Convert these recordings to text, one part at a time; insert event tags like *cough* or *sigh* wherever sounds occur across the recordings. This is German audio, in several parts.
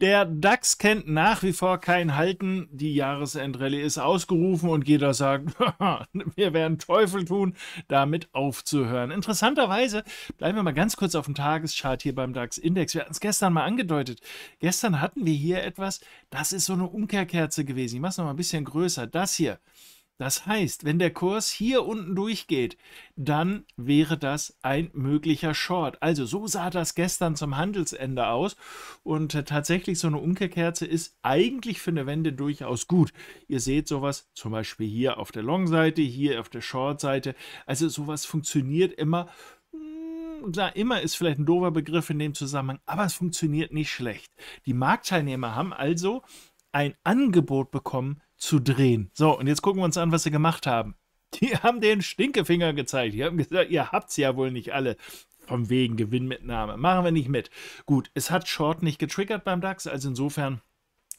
Der DAX kennt nach wie vor kein Halten. Die Jahresendrallye ist ausgerufen und jeder sagt, *laughs* wir werden Teufel tun, damit aufzuhören. Interessanterweise bleiben wir mal ganz kurz auf dem Tageschart hier beim DAX-Index. Wir hatten es gestern mal angedeutet. Gestern hatten wir hier etwas, das ist so eine Umkehrkerze gewesen. Ich mache es nochmal ein bisschen größer. Das hier. Das heißt, wenn der Kurs hier unten durchgeht, dann wäre das ein möglicher Short. Also so sah das gestern zum Handelsende aus und äh, tatsächlich so eine Umkehrkerze ist eigentlich für eine Wende durchaus gut. Ihr seht sowas zum Beispiel hier auf der Long-Seite, hier auf der Short-Seite. Also sowas funktioniert immer da hm, immer ist vielleicht ein doofer Begriff in dem Zusammenhang, aber es funktioniert nicht schlecht. Die Marktteilnehmer haben also ein Angebot bekommen zu drehen. So, und jetzt gucken wir uns an, was sie gemacht haben. *laughs* Die haben den Stinkefinger gezeigt. Die haben gesagt, ihr habt's ja wohl nicht alle. Von wegen Gewinnmitnahme. Machen wir nicht mit. Gut, es hat Short nicht getriggert beim DAX, also insofern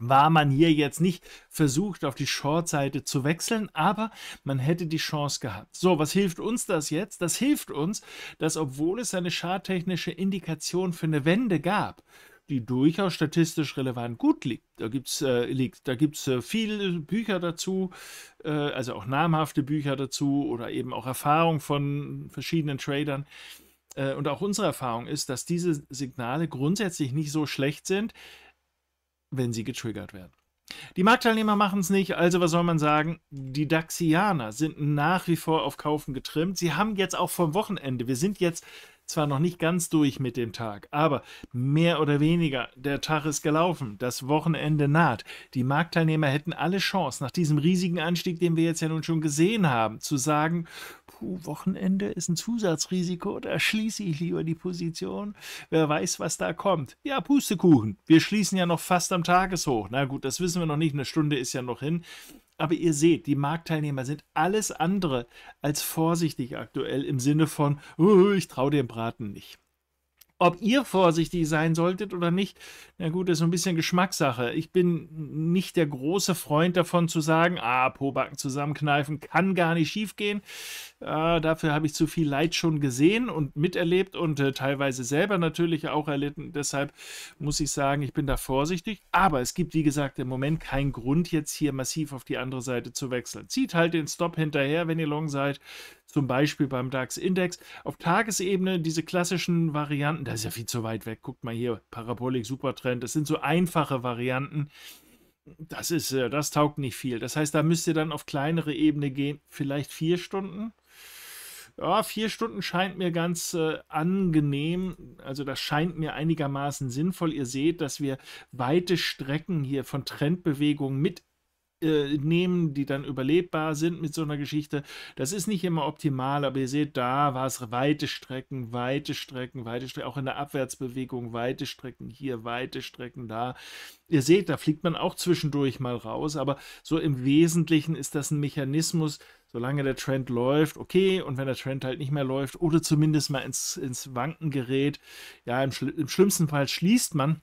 war man hier jetzt nicht versucht, auf die Short-Seite zu wechseln, aber man hätte die Chance gehabt. So, was hilft uns das jetzt? Das hilft uns, dass obwohl es eine charttechnische Indikation für eine Wende gab, die durchaus statistisch relevant gut liegt. Da gibt es äh, liegt. Da gibt's, äh, viele Bücher dazu, äh, also auch namhafte Bücher dazu oder eben auch Erfahrung von verschiedenen Tradern. Äh, und auch unsere Erfahrung ist, dass diese Signale grundsätzlich nicht so schlecht sind, wenn sie getriggert werden. Die Marktteilnehmer machen es nicht, also was soll man sagen? Die Daxianer sind nach wie vor auf Kaufen getrimmt. Sie haben jetzt auch vom Wochenende, wir sind jetzt zwar noch nicht ganz durch mit dem Tag, aber mehr oder weniger, der Tag ist gelaufen, das Wochenende naht. Die Marktteilnehmer hätten alle Chance, nach diesem riesigen Anstieg, den wir jetzt ja nun schon gesehen haben, zu sagen, puh, Wochenende ist ein Zusatzrisiko, da schließe ich lieber die Position, wer weiß, was da kommt. Ja, Pustekuchen, wir schließen ja noch fast am Tageshoch. Na gut, das wissen wir noch nicht, eine Stunde ist ja noch hin. Aber ihr seht, die Marktteilnehmer sind alles andere als vorsichtig aktuell im Sinne von, uh, ich traue dem Braten nicht ob ihr vorsichtig sein solltet oder nicht, na gut, ist so ein bisschen Geschmackssache. Ich bin nicht der große Freund davon zu sagen, ah, Pobacken zusammenkneifen kann gar nicht schiefgehen. Äh, dafür habe ich zu viel Leid schon gesehen und miterlebt und äh, teilweise selber natürlich auch erlitten. Deshalb muss ich sagen, ich bin da vorsichtig. Aber es gibt, wie gesagt, im Moment keinen Grund, jetzt hier massiv auf die andere Seite zu wechseln. Zieht halt den Stop hinterher, wenn ihr long seid zum Beispiel beim DAX Index. Auf Tagesebene diese klassischen Varianten, das ist ja viel zu weit weg. Guckt mal hier, Parabolik, Supertrend, das sind so einfache Varianten. Das ist, äh, das taugt nicht viel. Das heißt, da müsst ihr dann auf kleinere Ebene gehen, vielleicht vier Stunden. Ja, vier Stunden scheint mir ganz äh, angenehm. Also das scheint mir einigermaßen sinnvoll. Ihr seht, dass wir weite Strecken hier von Trendbewegungen mit äh, nehmen, die dann überlebbar sind mit so einer Geschichte. Das ist nicht immer optimal, aber ihr seht, da war es weite Strecken, weite Strecken, weite Strecken, auch in der Abwärtsbewegung weite Strecken, hier weite Strecken, da. Ihr seht, da fliegt man auch zwischendurch mal raus, aber so im Wesentlichen ist das ein Mechanismus, solange der Trend läuft, okay, und wenn der Trend halt nicht mehr läuft oder zumindest mal ins, ins Wanken gerät, ja, im, im schlimmsten Fall schließt man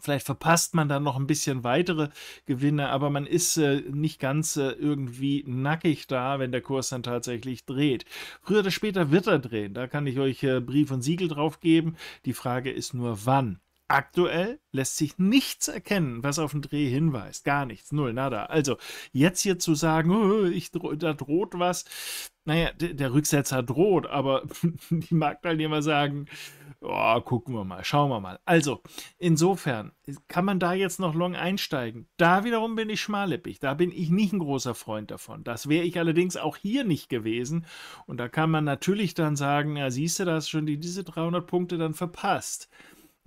Vielleicht verpasst man dann noch ein bisschen weitere Gewinne, aber man ist äh, nicht ganz äh, irgendwie nackig da, wenn der Kurs dann tatsächlich dreht. Früher oder später wird er drehen, da kann ich euch äh, Brief und Siegel drauf geben. Die Frage ist nur, wann. Aktuell lässt sich nichts erkennen, was auf den Dreh hinweist. Gar nichts, null, nada. Also, jetzt hier zu sagen, oh, ich, da droht was, naja, der Rücksetzer droht, aber *laughs* die Marktteilnehmer sagen, oh, gucken wir mal, schauen wir mal. Also, insofern kann man da jetzt noch long einsteigen. Da wiederum bin ich schmallippig, da bin ich nicht ein großer Freund davon. Das wäre ich allerdings auch hier nicht gewesen. Und da kann man natürlich dann sagen, ja, siehst du, da hast schon die, diese 300 Punkte dann verpasst.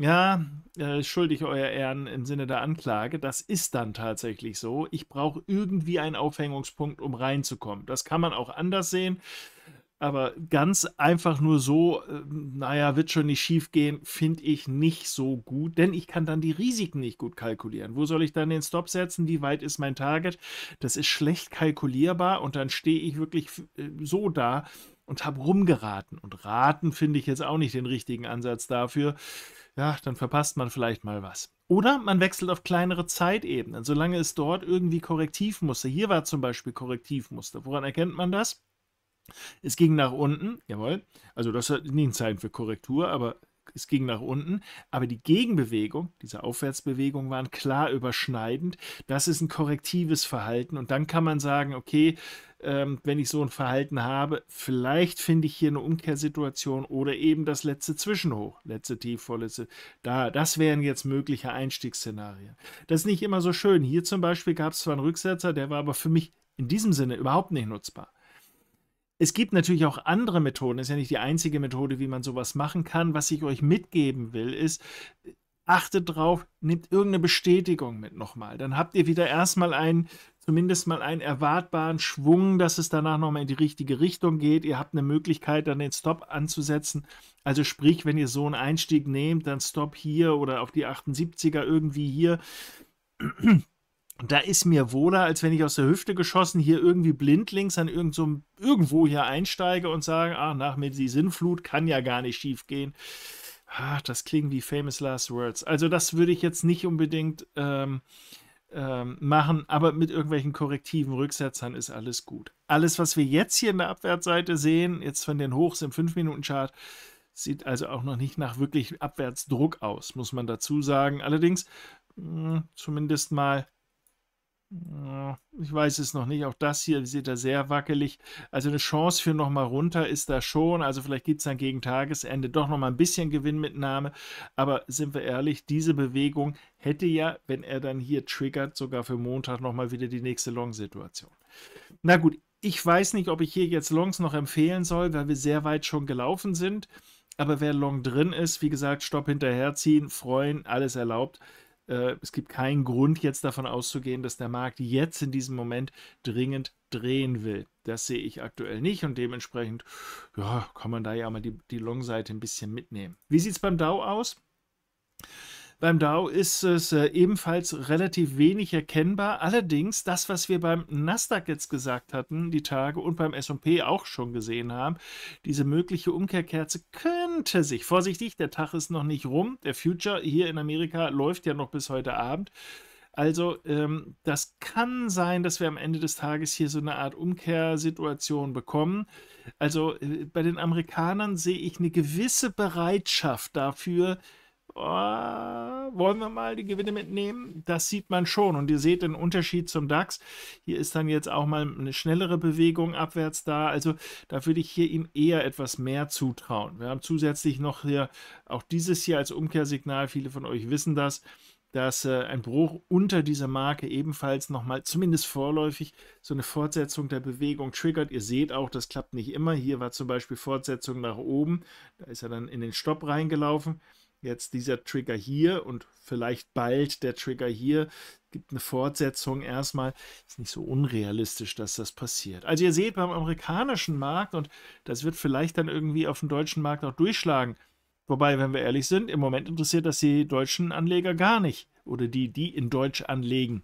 Ja, äh, schuldig, euer Ehren, im Sinne der Anklage. Das ist dann tatsächlich so. Ich brauche irgendwie einen Aufhängungspunkt, um reinzukommen. Das kann man auch anders sehen. Aber ganz einfach nur so, äh, naja, wird schon nicht schief gehen, finde ich nicht so gut, denn ich kann dann die Risiken nicht gut kalkulieren. Wo soll ich dann den Stop setzen? Wie weit ist mein Target? Das ist schlecht kalkulierbar und dann stehe ich wirklich äh, so da, und habe rumgeraten. Und raten finde ich jetzt auch nicht den richtigen Ansatz dafür. Ja, dann verpasst man vielleicht mal was. Oder man wechselt auf kleinere Zeitebenen, solange es dort irgendwie Korrektivmuster. Hier war zum Beispiel Korrektivmuster. Woran erkennt man das? Es ging nach unten, jawohl. Also das ist nicht ein Zeichen für Korrektur, aber es ging nach unten, aber die Gegenbewegung, diese Aufwärtsbewegung waren klar überschneidend. Das ist ein korrektives Verhalten und dann kann man sagen, okay, ähm, wenn ich so ein Verhalten habe, vielleicht finde ich hier eine Umkehrsituation oder eben das letzte Zwischenhoch, letzte Tief, vorletzte. Da, das wären jetzt mögliche Einstiegsszenarien. Das ist nicht immer so schön. Hier zum Beispiel gab es zwar einen Rücksetzer, der war aber für mich in diesem Sinne überhaupt nicht nutzbar. Es gibt natürlich auch andere Methoden, das ist ja nicht die einzige Methode, wie man sowas machen kann. Was ich euch mitgeben will, ist, achtet drauf, nehmt irgendeine Bestätigung mit nochmal. Dann habt ihr wieder erstmal einen, zumindest mal einen erwartbaren Schwung, dass es danach nochmal in die richtige Richtung geht. Ihr habt eine Möglichkeit, dann den Stop anzusetzen. Also sprich, wenn ihr so einen Einstieg nehmt, dann Stop hier oder auf die 78er irgendwie hier. Und da ist mir wohler, als wenn ich aus der Hüfte geschossen hier irgendwie blindlings an irgend so, irgendwo hier einsteige und sage, ach, nach mir die Sinnflut kann ja gar nicht schief gehen. Ah, das klingt wie Famous Last Words. Also das würde ich jetzt nicht unbedingt ähm, ähm, machen, aber mit irgendwelchen korrektiven Rücksetzern ist alles gut. Alles, was wir jetzt hier in der Abwärtsseite sehen, jetzt von den Hochs im 5-Minuten-Chart, sieht also auch noch nicht nach wirklich Abwärtsdruck aus, muss man dazu sagen. Allerdings mh, hm, zumindest mal ich weiß es noch nicht. Auch das hier sieht er sehr wackelig. Also eine Chance für nochmal runter ist da schon. Also vielleicht gibt es dann gegen Tagesende doch nochmal ein bisschen Gewinnmitnahme. Aber sind wir ehrlich, diese Bewegung hätte ja, wenn er dann hier triggert, sogar für Montag nochmal wieder die nächste Long-Situation. Na gut, ich weiß nicht, ob ich hier jetzt Longs noch empfehlen soll, weil wir sehr weit schon gelaufen sind. Aber wer Long drin ist, wie gesagt, Stopp hinterherziehen, freuen, alles erlaubt. Äh, es gibt keinen Grund jetzt davon auszugehen, dass der Markt jetzt in diesem Moment dringend drehen will. Das sehe ich aktuell nicht und dementsprechend ja, kann man da ja mal die, die Long-Seite ein bisschen mitnehmen. Wie sieht es beim Dow aus? Beim DAO ist es äh, ebenfalls relativ wenig erkennbar. Allerdings, das, was wir beim Nasdaq jetzt gesagt hatten, die Tage und beim SP auch schon gesehen haben, diese mögliche Umkehrkerze könnte sich, vorsichtig, der Tag ist noch nicht rum, der Future hier in Amerika läuft ja noch bis heute Abend. Also ähm, das kann sein, dass wir am Ende des Tages hier so eine Art Umkehrsituation bekommen. Also äh, bei den Amerikanern sehe ich eine gewisse Bereitschaft dafür, oh, wollen wir mal die Gewinne mitnehmen? Das sieht man schon. Und ihr seht den Unterschied zum DAX. Hier ist dann jetzt auch mal eine schnellere Bewegung abwärts da. Also da würde ich hier ihm eher etwas mehr zutrauen. Wir haben zusätzlich noch hier auch dieses hier als Umkehrsignal. Viele von euch wissen das dass äh, ein Bruch unter dieser Marke ebenfalls nochmal, zumindest vorläufig, so eine Fortsetzung der Bewegung triggert. Ihr seht auch, das klappt nicht immer. Hier war zum Beispiel Fortsetzung nach oben. Da ist er dann in den Stopp reingelaufen jetzt dieser Trigger hier und vielleicht bald der Trigger hier. Gibt eine Fortsetzung erstmal. Ist nicht so unrealistisch, dass das passiert. Also ihr seht beim amerikanischen Markt und das wird vielleicht dann irgendwie auf dem deutschen Markt auch durchschlagen. Wobei, wenn wir ehrlich sind, im Moment interessiert das die deutschen Anleger gar nicht oder die, die in Deutsch anlegen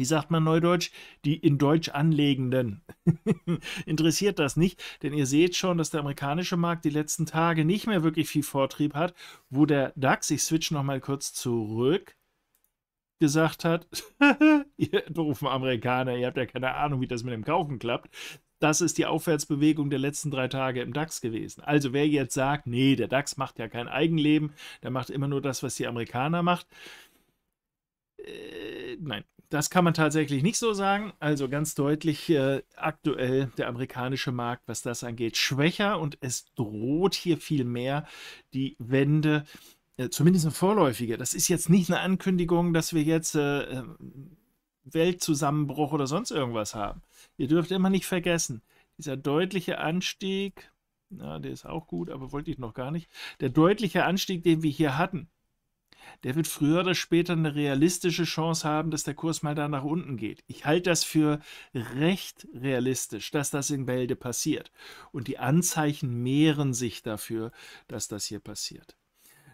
wie sagt man neudeutsch, die in Deutsch anlegenden. *laughs* Interessiert das nicht, denn ihr seht schon, dass der amerikanische Markt die letzten Tage nicht mehr wirklich viel Vortrieb hat, wo der DAX, ich switch nochmal kurz zurück, gesagt hat, *laughs* ihr berufen Amerikaner, ihr habt ja keine Ahnung, wie das mit dem Kaufen klappt. Das ist die Aufwärtsbewegung der letzten drei Tage im DAX gewesen. Also wer jetzt sagt, nee, der DAX macht ja kein Eigenleben, der macht immer nur das, was die Amerikaner macht, äh, nein das kann man tatsächlich nicht so sagen. Also ganz deutlich äh, aktuell der amerikanische Markt, was das angeht, schwächer und es droht hier viel mehr die Wende. Äh, zumindest eine vorläufige. Das ist jetzt nicht eine Ankündigung, dass wir jetzt äh, ähm, Weltzusammenbruch oder sonst irgendwas haben. Ihr dürft immer nicht vergessen, dieser deutliche Anstieg, na, der ist auch gut, aber wollte ich noch gar nicht, der deutliche Anstieg, den wir hier hatten, der wird früher oder später eine realistische Chance haben, dass der Kurs mal da nach unten geht. Ich halte das für recht realistisch, dass das in Bälde passiert. Und die Anzeichen mehren sich dafür, dass das hier passiert.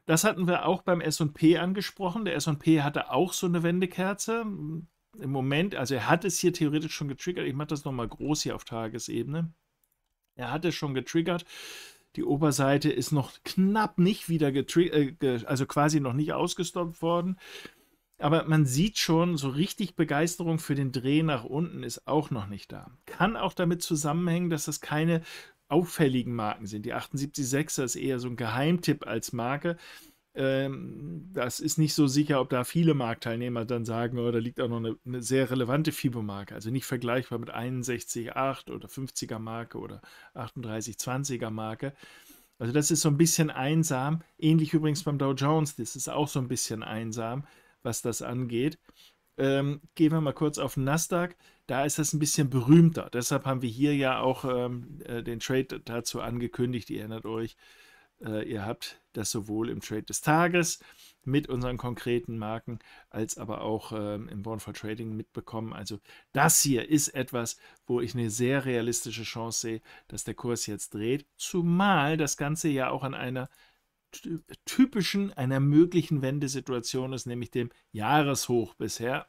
Das hatten wir auch beim SP angesprochen. Der SP hatte auch so eine Wendekerze. Im Moment, also er hat es hier theoretisch schon getriggert. Ich mache das nochmal groß hier auf Tagesebene. Er hat es schon getriggert. Die Oberseite ist noch knapp nicht wieder äh, also quasi noch nicht ausgestoppt worden. Aber man sieht schon, so richtig Begeisterung für den Dreh nach unten ist auch noch nicht da. Kann auch damit zusammenhängen, dass das keine auffälligen Marken sind. Die 78.6er ist eher so ein Geheimtipp als Marke. Ähm, das ist nicht so sicher, ob da viele Marktteilnehmer dann sagen, oh, da liegt auch noch eine, eine sehr relevante fibo Also nicht vergleichbar mit 61,8 oder 50er Marke oder 38,20er Marke. Also das ist so ein bisschen einsam. Ähnlich übrigens beim Dow Jones, das ist auch so ein bisschen einsam, was das angeht. Ähm, gehen wir mal kurz auf den Nasdaq. Da ist das ein bisschen berühmter. Deshalb haben wir hier ja auch ähm, äh, den Trade dazu angekündigt. Ihr erinnert euch, äh, ihr habt das sowohl im Trade des Tages mit unseren konkreten Marken als aber auch ähm, im Born for Trading mitbekommen. Also das hier ist etwas, wo ich eine sehr realistische Chance sehe, dass der Kurs jetzt dreht, zumal das Ganze ja auch an einer typischen, einer möglichen Wendesituation ist, nämlich dem Jahreshoch bisher.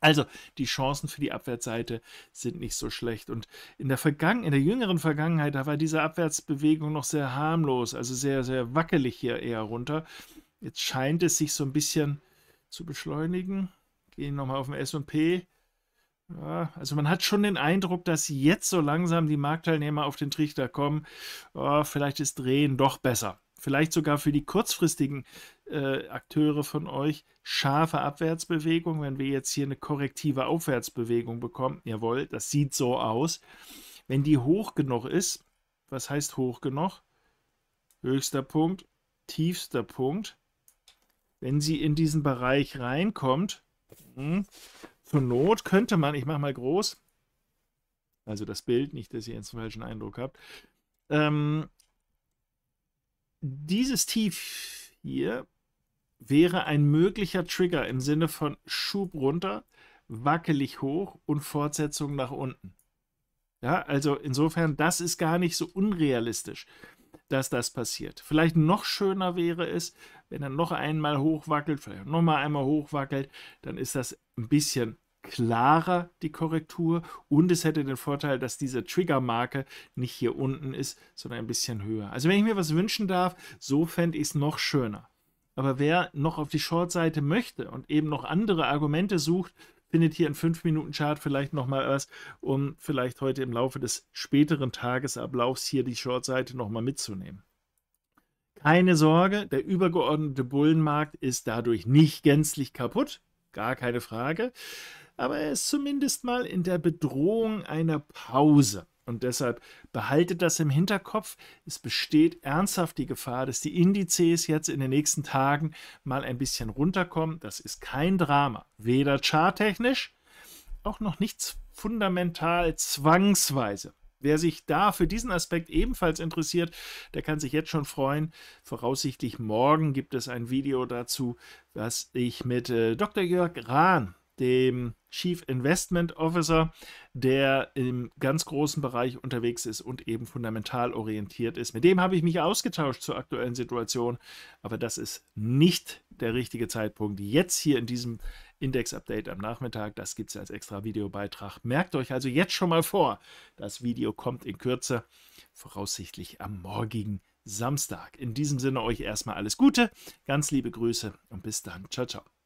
Also die Chancen für die Abwärtsseite sind nicht so schlecht. Und in der, Vergangen in der jüngeren Vergangenheit, da war diese Abwärtsbewegung noch sehr harmlos, also sehr, sehr wackelig hier eher runter. Jetzt scheint es sich so ein bisschen zu beschleunigen. Gehen nochmal auf den SP. Ja, also man hat schon den Eindruck, dass jetzt so langsam die Marktteilnehmer auf den Trichter kommen. Oh, vielleicht ist Drehen doch besser vielleicht sogar für die kurzfristigen äh, Akteure von euch scharfe Abwärtsbewegung, wenn wir jetzt hier eine korrektive Aufwärtsbewegung bekommen. Jawohl, das sieht so aus. Wenn die hoch genug ist, was heißt hoch genug? Höchster Punkt, tiefster Punkt. Wenn sie in diesen Bereich reinkommt, hm, zur Not könnte man, ich mache mal groß, also das Bild, nicht, dass ihr jetzt einen falschen Eindruck habt, ähm, dieses Tief hier wäre ein möglicher Trigger im Sinne von Schub runter, wackelig hoch und Fortsetzung nach unten. Ja, also insofern, das ist gar nicht so unrealistisch, dass das passiert. Vielleicht noch schöner wäre es, wenn er noch einmal hochwackelt, vielleicht noch mal einmal hochwackelt, dann ist das ein bisschen klarer die Korrektur und es hätte den Vorteil, dass diese Triggermarke nicht hier unten ist, sondern ein bisschen höher. Also wenn ich mir was wünschen darf, so fände ich es noch schöner. Aber wer noch auf die Short-Seite möchte und eben noch andere Argumente sucht, findet hier in 5-Minuten-Chart vielleicht nochmal was, um vielleicht heute im Laufe des späteren Tagesablaufs hier die Short-Seite nochmal mitzunehmen. Keine Sorge, der übergeordnete Bullenmarkt ist dadurch nicht gänzlich kaputt, gar keine Frage aber er ist zumindest mal in der Bedrohung einer Pause. Und deshalb behaltet das im Hinterkopf. Es besteht ernsthaft die Gefahr, dass die Indizes jetzt in den nächsten Tagen mal ein bisschen runterkommen. Das ist kein Drama. Weder charttechnisch, auch noch nichts fundamental zwangsweise. Wer sich da für diesen Aspekt ebenfalls interessiert, der kann sich jetzt schon freuen. Voraussichtlich morgen gibt es ein Video dazu, was ich mit äh, Dr. Jörg Rahn, dem Chief Investment Officer, der im ganz großen Bereich unterwegs ist und eben fundamental orientiert ist. Mit dem habe ich mich ausgetauscht zur aktuellen Situation, aber das ist nicht der richtige Zeitpunkt. Jetzt hier in diesem Index-Update am Nachmittag, das gibt es als extra Videobeitrag. Merkt euch also jetzt schon mal vor, das Video kommt in Kürze, voraussichtlich am morgigen Samstag. In diesem Sinne euch erstmal alles Gute, ganz liebe Grüße und bis dann. Ciao, ciao.